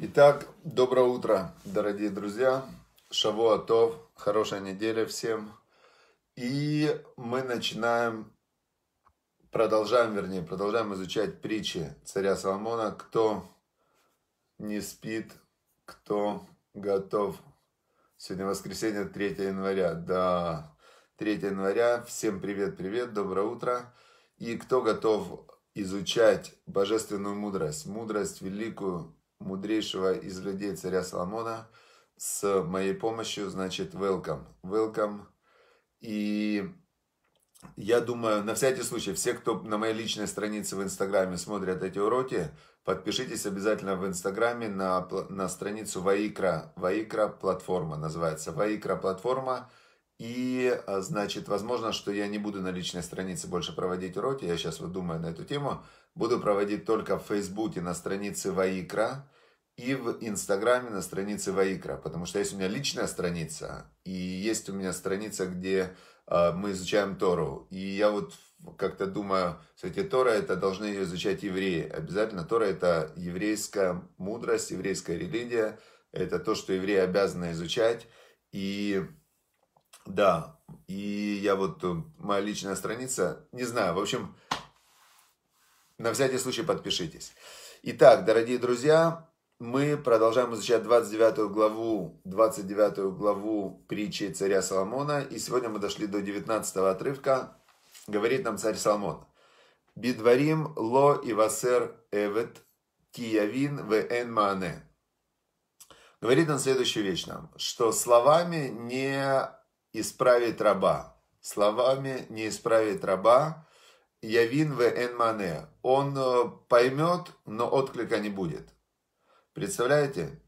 Итак, доброе утро, дорогие друзья. Шавуатов, хорошая неделя всем. И мы начинаем, продолжаем, вернее, продолжаем изучать притчи царя Соломона. Кто не спит, кто готов. Сегодня воскресенье, 3 января. Да, 3 января. Всем привет-привет, доброе утро. И кто готов изучать божественную мудрость, мудрость великую, мудрейшего из людей царя Соломона, с моей помощью, значит, welcome. Welcome. И я думаю, на всякий случай, все, кто на моей личной странице в Инстаграме смотрят эти уроки, подпишитесь обязательно в Инстаграме на, на страницу Ваикра. Ваикра платформа называется. Ваикра платформа. И, а, значит, возможно, что я не буду на личной странице больше проводить уроки. Я сейчас вот думаю на эту тему. Буду проводить только в Фейсбуке на странице Ваикра и в Инстаграме на странице Ваикра, потому что есть у меня личная страница, и есть у меня страница, где э, мы изучаем Тору. И я вот как-то думаю, кстати, Тора это должны ее изучать евреи. Обязательно Тора это еврейская мудрость, еврейская религия, это то, что евреи обязаны изучать. И да, и я вот, э, моя личная страница, не знаю, в общем, на всякий случай подпишитесь. Итак, дорогие друзья, мы продолжаем изучать 29 главу, 29 главу притчи царя Соломона. И сегодня мы дошли до 19 отрывка. Говорит нам царь Соломон. Бедварим ло и васер эвет киявин в эн маане. Говорит он следующую вещь нам, что словами не исправит раба. Словами не исправит раба. Явин в эн мане. Он э, поймет, но отклика не будет. Представляете?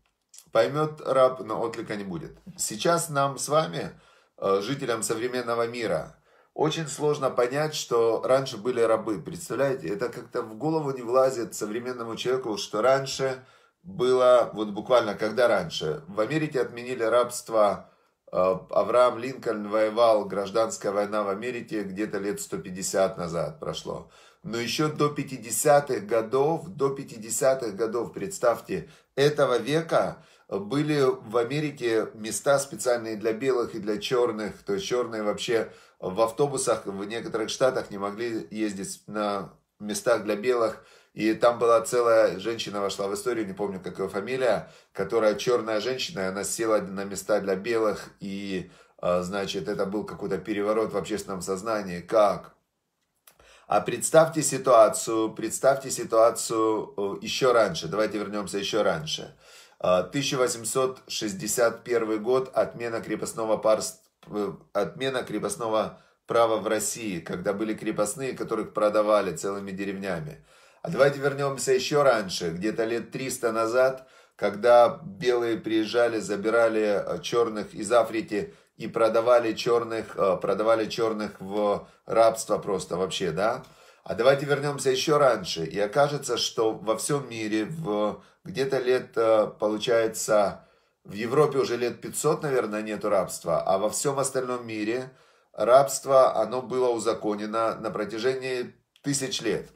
Поймет раб, но отклика не будет. Сейчас нам с вами, э, жителям современного мира, очень сложно понять, что раньше были рабы. Представляете? Это как-то в голову не влазит современному человеку, что раньше было, вот буквально когда раньше, в Америке отменили рабство, э, Авраам Линкольн воевал, гражданская война в Америке где-то лет 150 назад прошло но еще до 50-х годов, до 50-х годов, представьте, этого века были в Америке места специальные для белых и для черных, то есть черные вообще в автобусах в некоторых штатах не могли ездить на местах для белых, и там была целая женщина, вошла в историю, не помню, какая фамилия, которая черная женщина, она села на места для белых, и, а, значит, это был какой-то переворот в общественном сознании, как а представьте ситуацию, представьте ситуацию э, еще раньше, давайте вернемся еще раньше. 1861 э, год, отмена крепостного, парс, э, отмена крепостного права в России, когда были крепостные, которых продавали целыми деревнями. А давайте вернемся еще раньше, где-то лет 300 назад, когда белые приезжали, забирали черных из Африки, и продавали черных, э, продавали черных в рабство просто вообще, да? А давайте вернемся еще раньше. И окажется, что во всем мире в где-то лет, э, получается, в Европе уже лет 500, наверное, нету рабства, а во всем остальном мире рабство, оно было узаконено на протяжении тысяч лет.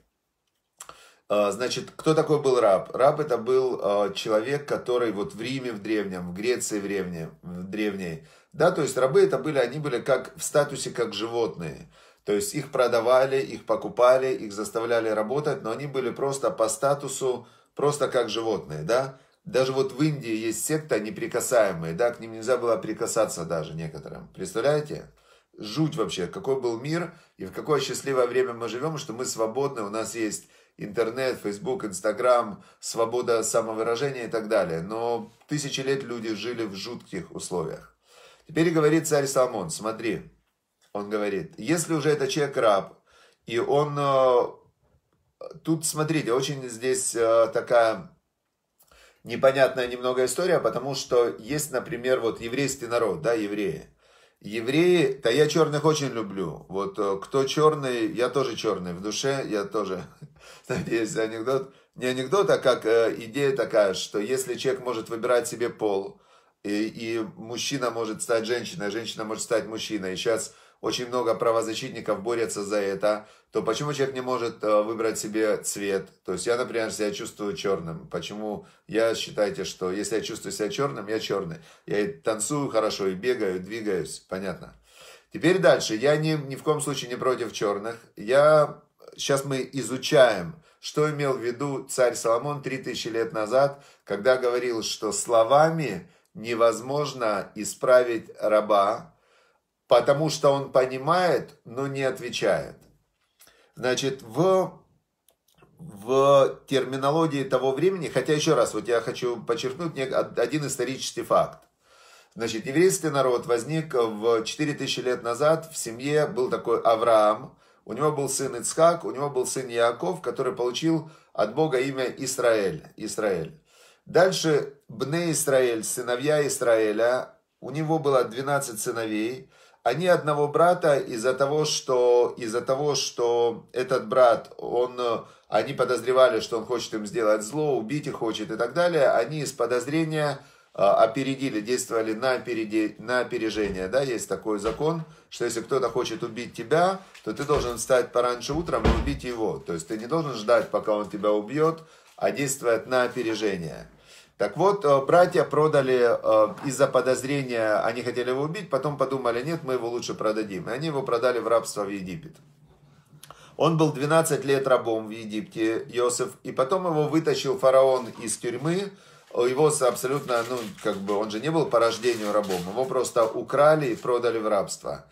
Э, значит, кто такой был раб? Раб это был человек, который вот в Риме в древнем, в Греции в древней, в древней да, то есть рабы это были, они были как в статусе как животные. То есть их продавали, их покупали, их заставляли работать, но они были просто по статусу, просто как животные, да. Даже вот в Индии есть секта неприкасаемые, да, к ним нельзя было прикасаться даже некоторым. Представляете? Жуть вообще, какой был мир и в какое счастливое время мы живем, что мы свободны, у нас есть интернет, Facebook, Инстаграм, свобода самовыражения и так далее. Но тысячи лет люди жили в жутких условиях. Теперь говорит царь Соломон, смотри, он говорит, если уже это человек раб, и он... Э, тут, смотрите, очень здесь э, такая непонятная немного история, потому что есть, например, вот еврейский народ, да, евреи. Евреи, да я черных очень люблю. Вот э, кто черный, я тоже черный в душе, я тоже, надеюсь, анекдот. Не анекдот, а как идея такая, что если человек может выбирать себе пол, и, и мужчина может стать женщиной, а женщина может стать мужчиной. И сейчас очень много правозащитников борются за это. То почему человек не может э, выбрать себе цвет? То есть я, например, себя чувствую черным. Почему я считаете, что если я чувствую себя черным, я черный? Я и танцую хорошо, и бегаю, и двигаюсь. Понятно. Теперь дальше. Я ни, ни в коем случае не против черных. Я... Сейчас мы изучаем, что имел в виду царь Соломон 3000 лет назад, когда говорил, что словами невозможно исправить раба, потому что он понимает, но не отвечает. Значит, в, в терминологии того времени, хотя еще раз, вот я хочу подчеркнуть один исторический факт. Значит, еврейский народ возник в 4000 лет назад, в семье был такой Авраам, у него был сын Ицхак, у него был сын Яков, который получил от Бога имя Израиль. Израиль. Дальше Бне Исраэль, сыновья Израиля, у него было 12 сыновей, они одного брата из-за того, что из-за того, что этот брат, он, они подозревали, что он хочет им сделать зло, убить их хочет и так далее, они из подозрения а, опередили, действовали на, опереди, на опережение, да, есть такой закон, что если кто-то хочет убить тебя, то ты должен встать пораньше утром и убить его, то есть ты не должен ждать, пока он тебя убьет, а действовать на опережение. Так вот, э, братья продали э, из-за подозрения, они хотели его убить, потом подумали, нет, мы его лучше продадим. И они его продали в рабство в Египет. Он был 12 лет рабом в Египте, Иосиф, и потом его вытащил фараон из тюрьмы, его абсолютно, ну, как бы, он же не был по рождению рабом, его просто украли и продали в рабство.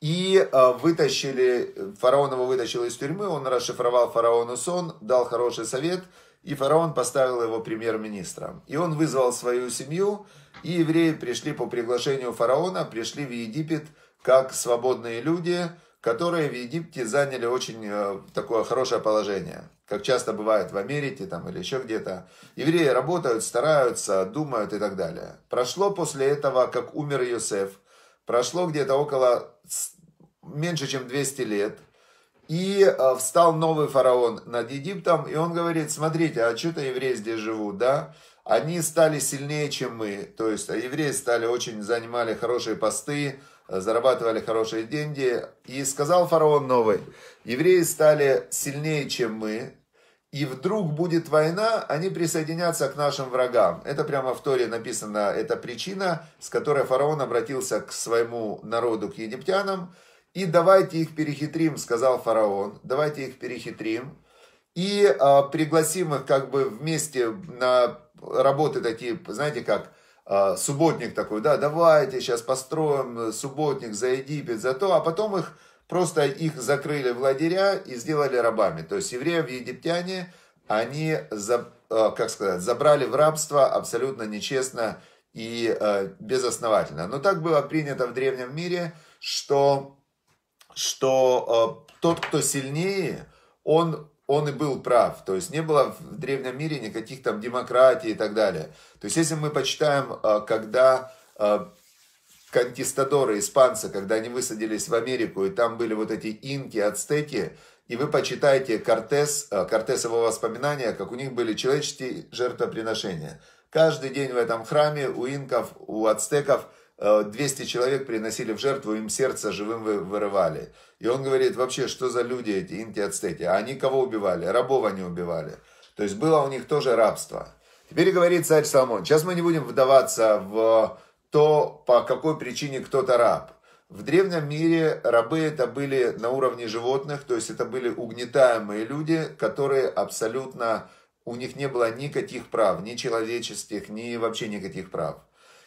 И э, вытащили, фараон его вытащил из тюрьмы, он расшифровал фараону сон, дал хороший совет – и фараон поставил его премьер-министром. И он вызвал свою семью, и евреи пришли по приглашению фараона, пришли в Египет как свободные люди, которые в Египте заняли очень э, такое хорошее положение. Как часто бывает в Америке там, или еще где-то. Евреи работают, стараются, думают и так далее. Прошло после этого, как умер Юсеф, прошло где-то около меньше, чем 200 лет – и э, встал новый фараон над Египтом, и он говорит, смотрите, а что-то евреи здесь живут, да? Они стали сильнее, чем мы. То есть а евреи стали очень, занимали хорошие посты, э, зарабатывали хорошие деньги. И сказал фараон новый, евреи стали сильнее, чем мы, и вдруг будет война, они присоединятся к нашим врагам. Это прямо в Торе написано, это причина, с которой фараон обратился к своему народу, к египтянам, и давайте их перехитрим, сказал фараон, давайте их перехитрим. И э, пригласим их как бы вместе на работы такие, знаете, как э, субботник такой, да, давайте сейчас построим субботник за Египет, за то, а потом их просто их закрыли в лагеря и сделали рабами. То есть евреев, египтяне, они, за, а, как сказать, забрали в рабство абсолютно нечестно и безосновательно. Но так было принято в древнем мире, что что э, тот, кто сильнее, он, он и был прав. То есть не было в древнем мире никаких там демократий и так далее. То есть если мы почитаем, э, когда э, конкистадоры, испанцы, когда они высадились в Америку, и там были вот эти инки, ацтеки, и вы почитаете Кортес, э, Кортес его воспоминания, как у них были человеческие жертвоприношения. Каждый день в этом храме у инков, у ацтеков – 200 э, человек приносили в жертву, им сердце живым вырывали. И он говорит, вообще, что за люди эти, инти ацтеки? А они кого убивали? Рабов они убивали. То есть было у них тоже рабство. Теперь говорит царь Соломон, сейчас мы не будем вдаваться в то, по какой причине кто-то раб. В древнем мире рабы это были на уровне животных, то есть это были угнетаемые люди, которые абсолютно, у них не было никаких прав, ни человеческих, ни вообще никаких прав.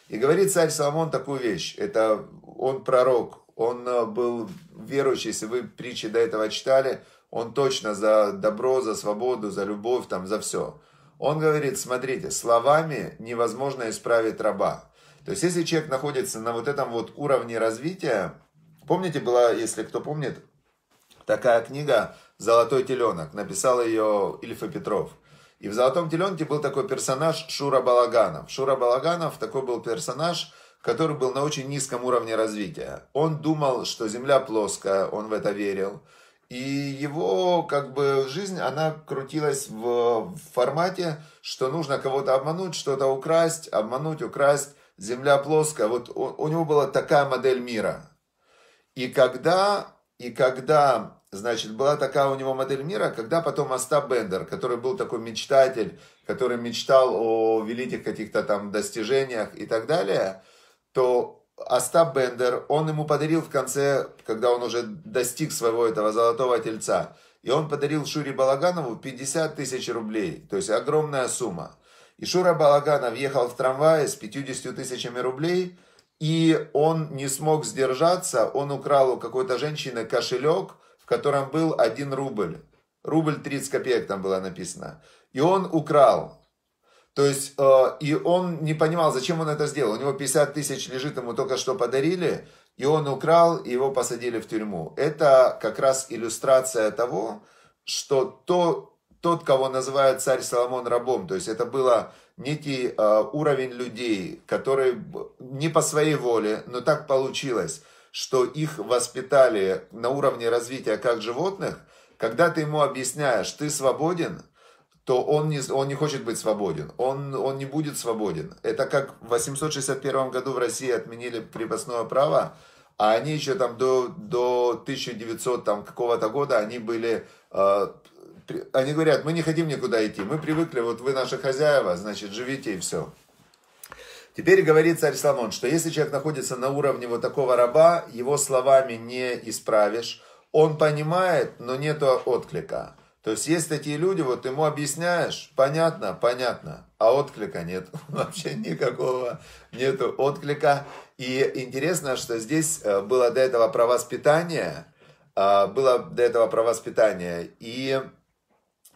И говорит царь Соломон такую вещь. Это он пророк, он э, был верующий, если вы притчи до этого читали, он точно за добро, за свободу, за любовь, там, за все. Он говорит, смотрите, словами невозможно исправить раба. То есть, если человек находится на вот этом вот уровне развития, помните, была, если кто помнит, такая книга «Золотой теленок», написал ее Ильфа Петров – и в «Золотом теленке» был такой персонаж Шура Балаганов. Шура Балаганов такой был персонаж, который был на очень низком уровне развития. Он думал, что Земля плоская, он в это верил. И его как бы жизнь, она крутилась в формате, что нужно кого-то обмануть, что-то украсть, обмануть, украсть. Земля плоская. Вот у, у него была такая модель мира. И когда, и когда Значит, была такая у него модель мира, когда потом Остап Бендер, который был такой мечтатель, который мечтал о великих каких-то там достижениях и так далее, то Остап Бендер, он ему подарил в конце, когда он уже достиг своего этого золотого тельца, и он подарил Шуре Балаганову 50 тысяч рублей, то есть огромная сумма. И Шура Балаганов ехал в трамвае с 50 тысячами рублей, и он не смог сдержаться, он украл у какой-то женщины кошелек – в котором был один рубль. Рубль 30 копеек там было написано. И он украл. То есть, э, и он не понимал, зачем он это сделал. У него 50 тысяч лежит, ему только что подарили, и он украл, и его посадили в тюрьму. Это как раз иллюстрация того, что то, тот, кого называют царь Соломон рабом, то есть это было некий э, уровень людей, которые не по своей воле, но так получилось – что их воспитали на уровне развития как животных, когда ты ему объясняешь, ты свободен, то он не, он не хочет быть свободен, он, он не будет свободен. Это как в 861 году в России отменили крепостное право, а они еще там до, до 1900 там, какого-то года, они были, э, они говорят, мы не хотим никуда идти, мы привыкли, вот вы наши хозяева, значит, живите и все. Теперь говорит царь Соломон, что если человек находится на уровне вот такого раба, его словами не исправишь. Он понимает, но нет отклика. То есть есть такие люди, вот ему объясняешь, понятно, понятно, а отклика нет. Вообще никакого нету отклика. И интересно, что здесь э, было до этого про воспитание, э, было до этого про воспитание. И,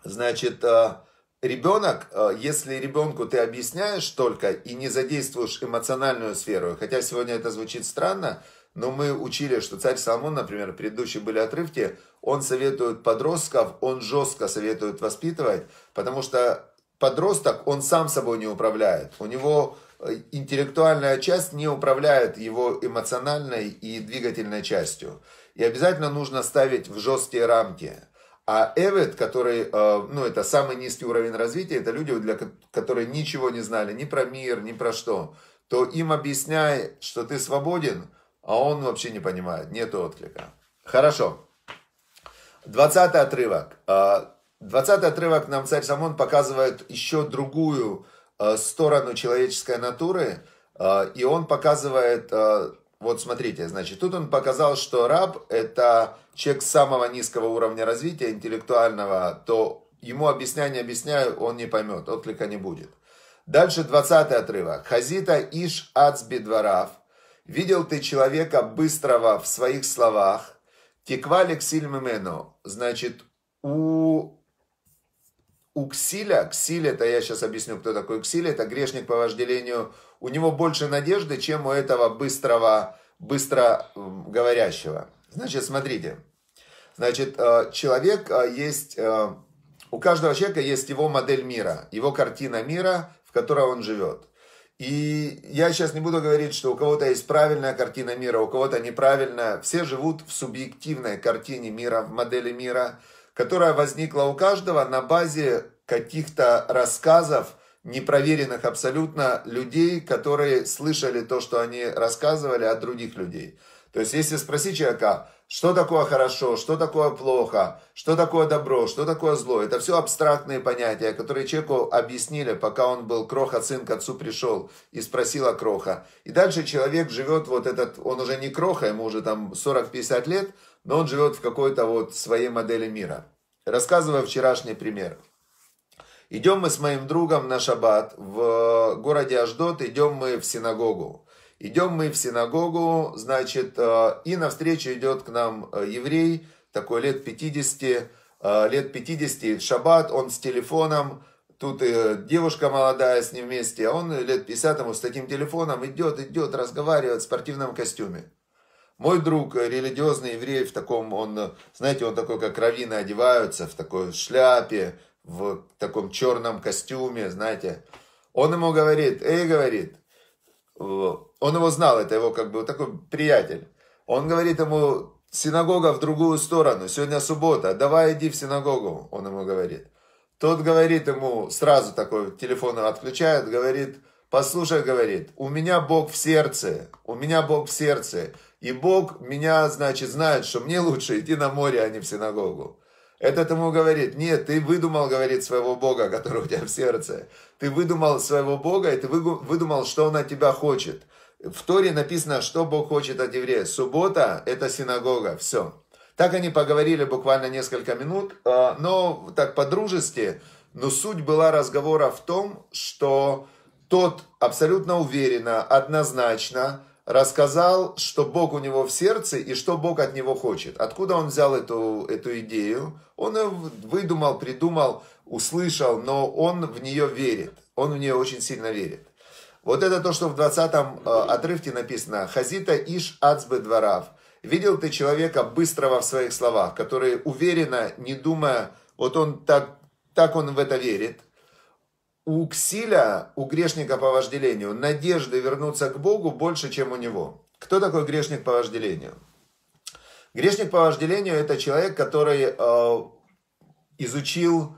значит, э, Ребенок, э, если ребенку ты объясняешь только и не задействуешь эмоциональную сферу, хотя сегодня это звучит странно, но мы учили, что царь Соломон, например, предыдущие были отрывки, он советует подростков, он жестко советует воспитывать, потому что подросток, он сам собой не управляет. У него э, интеллектуальная часть не управляет его эмоциональной и двигательной частью. И обязательно нужно ставить в жесткие рамки – а Эвет, который, э, ну, это самый низкий уровень развития, это люди, для, которые ничего не знали ни про мир, ни про что, то им объясняй, что ты свободен, а он вообще не понимает, нет отклика. Хорошо. Двадцатый отрывок. Э, двадцатый отрывок нам царь Самон показывает еще другую э, сторону человеческой натуры, и он показывает вот смотрите, значит, тут он показал, что раб – это человек самого низкого уровня развития интеллектуального, то ему объясняй, объясняю, он не поймет, отклика не будет. Дальше 20 отрывок. «Хазита иш ацби дворав, видел ты человека быстрого в своих словах, тиквалик сильмемену». Значит, у у Ксиля, Ксиль это, я сейчас объясню, кто такой Ксиль, это грешник по вожделению, у него больше надежды, чем у этого быстрого, быстро говорящего. Значит, смотрите, значит, э, человек э, есть, э, у каждого человека есть его модель мира, его картина мира, в которой он живет. И я сейчас не буду говорить, что у кого-то есть правильная картина мира, у кого-то неправильная. Все живут в субъективной картине мира, в модели мира – которая возникла у каждого на базе каких-то рассказов, непроверенных абсолютно людей, которые слышали то, что они рассказывали от других людей. То есть, если спросить человека, что такое хорошо, что такое плохо, что такое добро, что такое зло. Это все абстрактные понятия, которые человеку объяснили, пока он был кроха, сын к отцу пришел и спросил о кроха. И дальше человек живет вот этот, он уже не кроха, ему уже там 40-50 лет, но он живет в какой-то вот своей модели мира. Рассказываю вчерашний пример. Идем мы с моим другом на шаббат в э, городе Аждот, идем мы в синагогу. Идем мы в синагогу, значит, э, и навстречу идет к нам э, еврей, такой лет 50, э, лет 50, шаббат, он с телефоном, тут девушка молодая с ним вместе, а он лет 50 ему с таким телефоном идет, идет, разговаривает в спортивном костюме. Мой друг, религиозный еврей, в таком, он, знаете, он такой, как раввины одеваются, в такой шляпе, в таком черном костюме, знаете. Он ему говорит, эй, говорит, он его знал, это его как бы такой приятель. Он говорит ему, синагога в другую сторону, сегодня суббота, давай иди в синагогу, он ему говорит. Тот говорит ему, сразу такой телефон отключает, говорит, послушай, говорит, у меня Бог в сердце, у меня Бог в сердце, и Бог меня, значит, знает, что мне лучше идти на море, а не в синагогу. Этот ему говорит, нет, ты выдумал, говорит, своего Бога, который у тебя в сердце. Ты выдумал своего Бога, и ты выдумал, что он от тебя хочет в Торе написано, что Бог хочет от еврея. Суббота – это синагога, все. Так они поговорили буквально несколько минут, э, но так по-дружески. Но суть была разговора в том, что тот абсолютно уверенно, однозначно рассказал, что Бог у него в сердце и что Бог от него хочет. Откуда он взял эту, эту идею? Он ее выдумал, придумал, услышал, но он в нее верит. Он в нее очень сильно верит. Вот это то, что в 20 э, отрывке написано. «Хазита иш ацбе дворав». Видел ты человека быстрого в своих словах, который уверенно, не думая, вот он так, так он в это верит. У ксиля, у грешника по вожделению, надежды вернуться к Богу больше, чем у него. Кто такой грешник по вожделению? Грешник по вожделению – это человек, который э, изучил,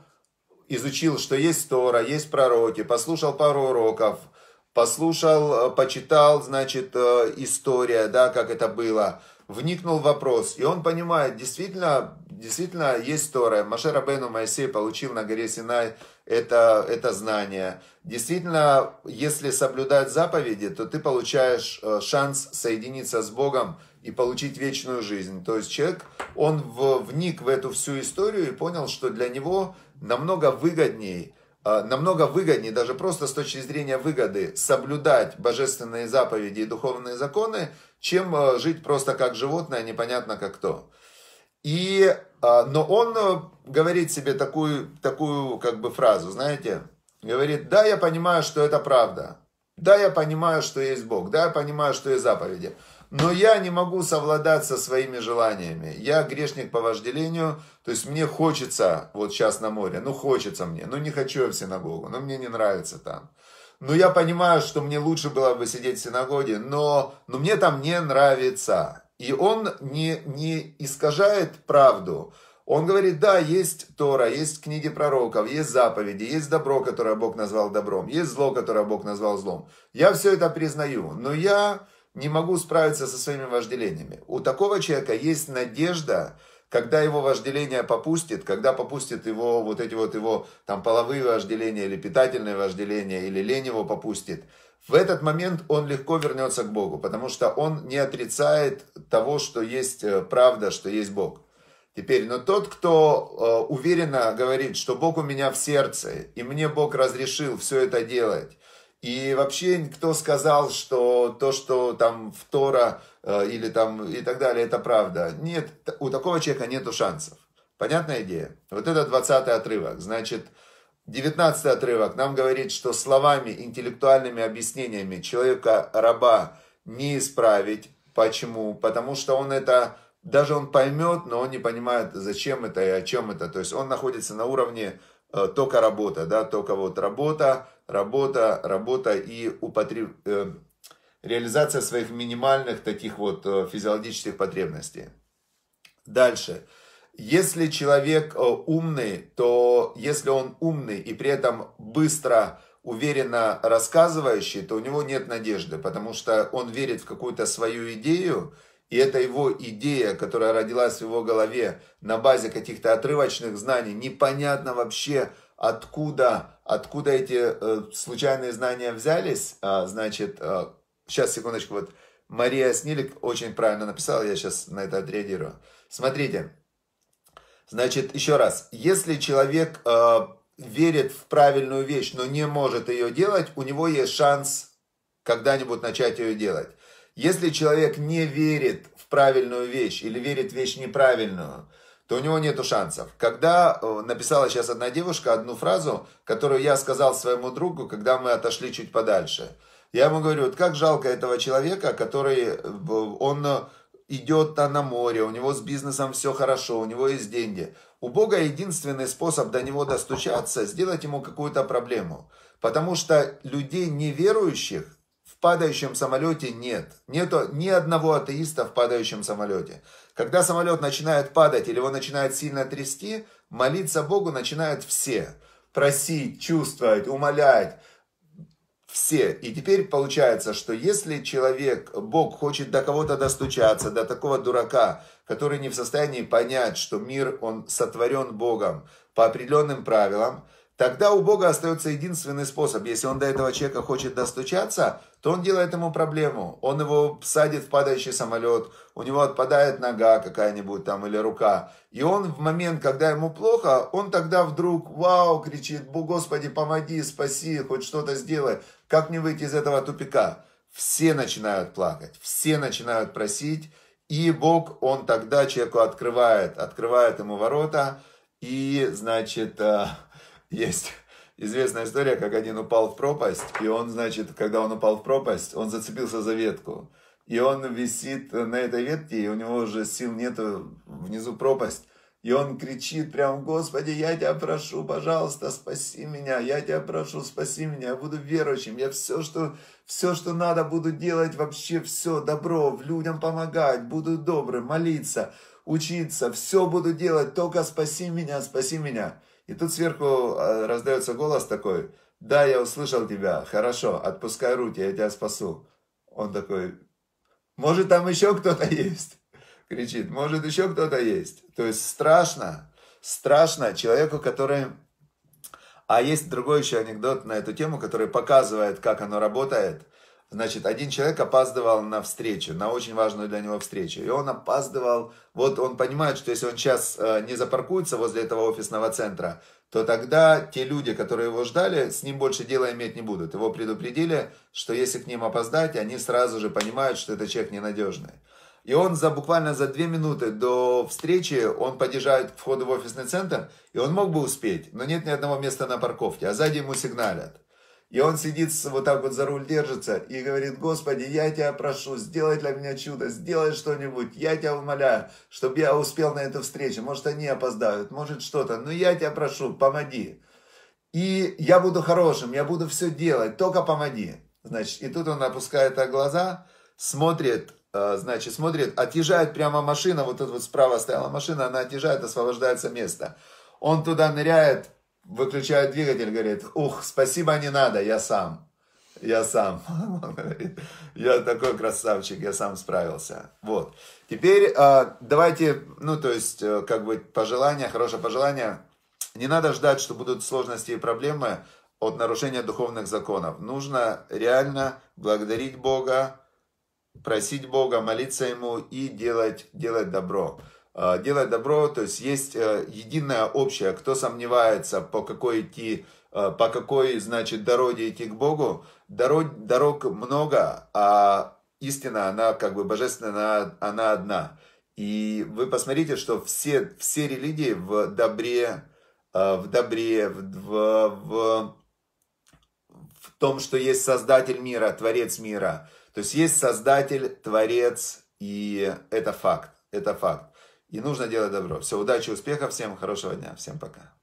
изучил, что есть Тора, есть пророки, послушал пару уроков – послушал, э, почитал, значит, э, история, да, как это было, вникнул в вопрос, и он понимает, действительно, действительно есть история. Машер Абену Моисей получил на горе Синай это, это знание. Действительно, если соблюдать заповеди, то ты получаешь э, шанс соединиться с Богом и получить вечную жизнь. То есть человек, он вник в эту всю историю и понял, что для него намного выгоднее – Э, намного выгоднее, даже просто с точки зрения выгоды, соблюдать божественные заповеди и духовные законы, чем э, жить просто как животное, непонятно как кто. И, э, но он говорит себе такую, такую как бы фразу, знаете, говорит, да, я понимаю, что это правда, да, я понимаю, что есть Бог, да, я понимаю, что есть заповеди, но я не могу совладать со своими желаниями. Я грешник по вожделению, то есть мне хочется вот сейчас на море, ну хочется мне, ну не хочу я в синагогу, ну мне не нравится там. но ну, я понимаю, что мне лучше было бы сидеть в синагоге, но, но мне там не нравится. И он не, не искажает правду. Он говорит, да, есть Тора, есть книги пророков, есть заповеди, есть добро, которое Бог назвал добром, есть зло, которое Бог назвал злом. Я все это признаю, но я не могу справиться со своими вожделениями. У такого человека есть надежда, когда его вожделение попустит, когда попустит его вот эти вот его там половые вожделения или питательные вожделения, или лень его попустит, в этот момент он легко вернется к Богу, потому что он не отрицает того, что есть э, правда, что есть Бог. Теперь, но тот, кто э, уверенно говорит, что Бог у меня в сердце, и мне Бог разрешил все это делать, и вообще кто сказал, что то, что там в Тора э, или там и так далее, это правда. Нет, у такого человека нет шансов. Понятная идея? Вот это 20 отрывок. Значит, 19 отрывок нам говорит, что словами, интеллектуальными объяснениями человека, раба, не исправить. Почему? Потому что он это, даже он поймет, но он не понимает, зачем это и о чем это. То есть он находится на уровне Э, только работа, да, только вот работа, работа, работа и употреб... Э, реализация своих минимальных таких вот э, физиологических потребностей. Дальше. Если человек умный, то если он умный и при этом быстро, уверенно рассказывающий, то у него нет надежды, потому что он верит в какую-то свою идею, и эта его идея, которая родилась в его голове на базе каких-то отрывочных знаний. Непонятно вообще, откуда, откуда эти э, случайные знания взялись. А, значит, э, сейчас, секундочку, вот Мария Снилик очень правильно написала, я сейчас на это отреагирую. Смотрите, значит, еще раз. Если человек э, верит в правильную вещь, но не может ее делать, у него есть шанс когда-нибудь начать ее делать. Если человек не верит в правильную вещь или верит в вещь неправильную, то у него нет шансов. Когда э, написала сейчас одна девушка одну фразу, которую я сказал своему другу, когда мы отошли чуть подальше. Я ему говорю, вот как жалко этого человека, который, э, он э, идет на море, у него с бизнесом все хорошо, у него есть деньги. У Бога единственный способ до него достучаться, сделать ему какую-то проблему. Потому что людей неверующих падающем самолете нет. Нету ни одного атеиста в падающем самолете. Когда самолет начинает падать или его начинает сильно трясти, молиться Богу начинают все. Просить, чувствовать, умолять. Все. И теперь получается, что если человек, Бог хочет до кого-то достучаться, до такого дурака, который не в состоянии понять, что мир, он сотворен Богом по определенным правилам, Тогда у Бога остается единственный способ. Если он до этого человека хочет достучаться, то он делает ему проблему. Он его садит в падающий самолет, у него отпадает нога какая-нибудь там или рука. И он в момент, когда ему плохо, он тогда вдруг, вау, кричит, Господи, помоги, спаси, хоть что-то сделай. Как мне выйти из этого тупика? Все начинают плакать, все начинают просить. И Бог, он тогда человеку открывает, открывает ему ворота. И, значит, э, есть известная история, как один упал в пропасть, и он, значит, когда он упал в пропасть, он зацепился за ветку. И он висит на этой ветке, и у него уже сил нету, внизу пропасть. И он кричит прям, Господи, я тебя прошу, пожалуйста, спаси меня, я тебя прошу, спаси меня, я буду верующим, я все, что, все, что надо, буду делать вообще все, добро, людям помогать, буду добрым, молиться, учиться, все буду делать, только спаси меня, спаси меня. И тут сверху а, раздается голос такой, да, я услышал тебя, хорошо, отпускай руки, я тебя спасу. Он такой, может там еще кто-то есть? Кричит, может еще кто-то есть? То есть страшно, страшно человеку, который... А есть другой еще анекдот на эту тему, который показывает, как оно работает – Значит, один человек опаздывал на встречу, на очень важную для него встречу. И он опаздывал, вот он понимает, что если он сейчас э, не запаркуется возле этого офисного центра, то тогда те люди, которые его ждали, с ним больше дела иметь не будут. Его предупредили, что если к ним опоздать, они сразу же понимают, что этот человек ненадежный. И он за, буквально за две минуты до встречи, он подъезжает к входу в офисный центр, и он мог бы успеть, но нет ни одного места на парковке, а сзади ему сигналят. И он сидит вот так вот за руль держится и говорит, Господи, я тебя прошу, сделай для меня чудо, сделай что-нибудь, я тебя умоляю, чтобы я успел на эту встречу. Может, они опоздают, может, что-то, но я тебя прошу, помоги. И я буду хорошим, я буду все делать, только помоги. Значит, и тут он опускает глаза, смотрит, э, значит, смотрит, отъезжает прямо машина, вот тут вот справа стояла машина, она отъезжает, освобождается место. Он туда ныряет, выключает двигатель, говорит, ух, спасибо, не надо, я сам. Я сам. я такой красавчик, я сам справился. Вот. Теперь а, давайте, ну, то есть, э, как бы пожелание, хорошее пожелание. Не надо ждать, что будут сложности и проблемы от нарушения духовных законов. Нужно реально благодарить Бога, просить Бога, молиться Ему и делать, делать добро. Э, делать добро, то есть есть э, единое общее, кто сомневается, по какой идти, э, по какой, значит, дороге идти к Богу, дорог, дорог много, а истина, она как бы божественная, она, она одна. И вы посмотрите, что все, все религии в добре, в добре, в, в, в, в том, что есть создатель мира, творец мира. То есть есть создатель, творец, и это факт, это факт. И нужно делать добро. Все, удачи, успехов, всем хорошего дня, всем пока.